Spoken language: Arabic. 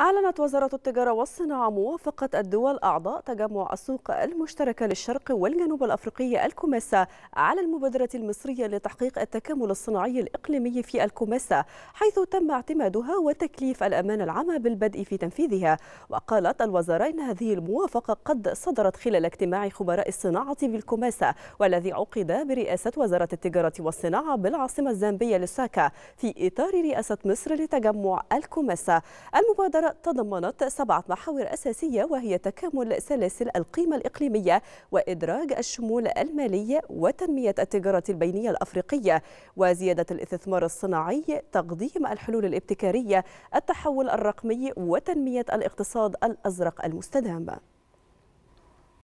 أعلنت وزارة التجارة والصناعة موافقة الدول أعضاء تجمع السوق المشتركة للشرق والجنوب الأفريقي الكوميسا على المبادرة المصرية لتحقيق التكامل الصناعي الإقليمي في الكوميسا حيث تم اعتمادها وتكليف الأمان العامة بالبدء في تنفيذها وقالت الوزارة إن هذه الموافقة قد صدرت خلال اجتماع خبراء الصناعة بالكوماسا والذي عقد برئاسة وزارة التجارة والصناعة بالعاصمة الزامبية لساكا في إطار رئاسة مصر لتجمع الكوميسا المبادرة تضمنت سبعة محاور أساسية وهي تكامل سلاسل القيمة الإقليمية وإدراج الشمول المالي وتنمية التجارة البينية الأفريقية وزيادة الاستثمار الصناعي تقديم الحلول الابتكارية التحول الرقمي وتنمية الاقتصاد الأزرق المستدام